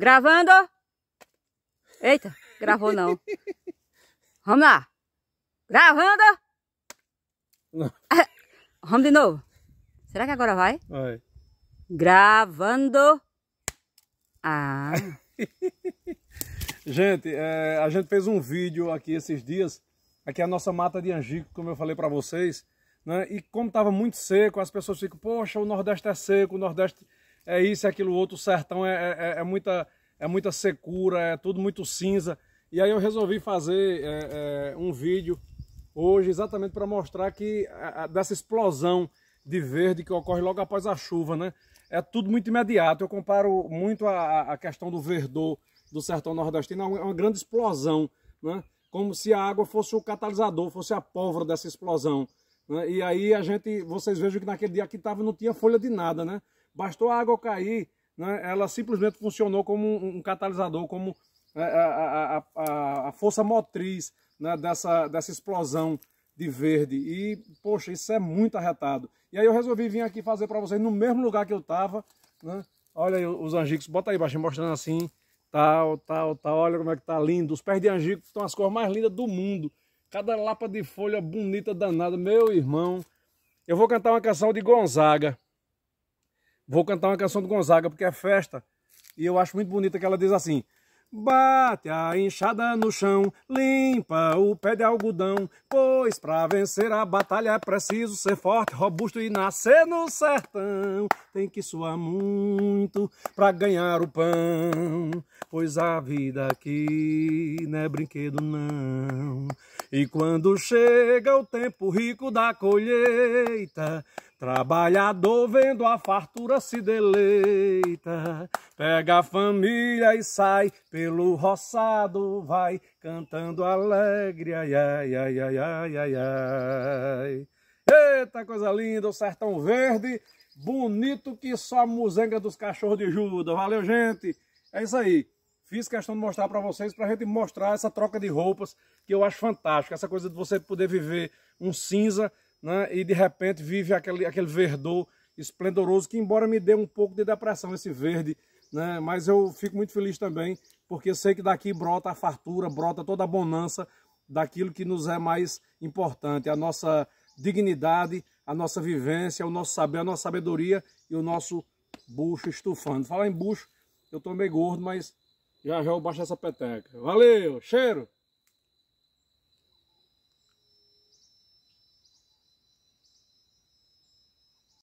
Gravando? Eita, gravou não. Vamos lá. Gravando? Não. Vamos de novo. Será que agora vai? Vai. Gravando. Ah. gente, é, a gente fez um vídeo aqui esses dias. Aqui é a nossa mata de angico, como eu falei para vocês. Né? E como estava muito seco, as pessoas ficam, poxa, o Nordeste é seco, o Nordeste é isso, é aquilo outro, o sertão é, é, é, é muita, é muita secura, é tudo muito cinza. E aí eu resolvi fazer é, é um vídeo hoje exatamente para mostrar que a, a, dessa explosão de verde que ocorre logo após a chuva, né? É tudo muito imediato. Eu comparo muito a, a questão do verdor do sertão nordestino, é uma grande explosão, né? Como se a água fosse o catalisador, fosse a pólvora dessa explosão. Né? E aí a gente, vocês vejam que naquele dia que tava não tinha folha de nada, né? Bastou a água cair, né? ela simplesmente funcionou como um, um catalisador, como é, é, a, a, a, a força motriz né? dessa, dessa explosão de verde. E, poxa, isso é muito arretado. E aí eu resolvi vir aqui fazer para vocês no mesmo lugar que eu estava. Né? Olha aí os angicos, bota aí baixinho, mostrando assim, tal, tal, tal. Olha como é que tá lindo. Os pés de angico estão as cores mais lindas do mundo. Cada lapa de folha bonita, danada. Meu irmão, eu vou cantar uma canção de Gonzaga vou cantar uma canção do Gonzaga, porque é festa, e eu acho muito bonita que ela diz assim: Bate a enxada no chão, limpa o pé de algodão, pois para vencer a batalha é preciso ser forte, robusto e nascer no sertão. Tem que suar muito para ganhar o pão, pois a vida aqui não é brinquedo não. E quando chega o tempo rico da colheita, Trabalhador vendo a fartura se deleita, pega a família e sai, pelo roçado vai, cantando alegre, ai, ai, ai, ai, ai, ai, ai. Eita, coisa linda, o Sertão Verde, bonito que só a muzenga dos cachorros de Judas. Valeu, gente! É isso aí. Fiz questão de mostrar para vocês, para a gente mostrar essa troca de roupas, que eu acho fantástica, essa coisa de você poder viver um cinza né? e de repente vive aquele, aquele verdor esplendoroso que embora me dê um pouco de depressão esse verde, né? mas eu fico muito feliz também porque sei que daqui brota a fartura, brota toda a bonança daquilo que nos é mais importante, a nossa dignidade, a nossa vivência, o nosso saber, a nossa sabedoria e o nosso bucho estufando. Falar em bucho, eu tô meio gordo, mas já já eu baixo essa peteca. Valeu, cheiro!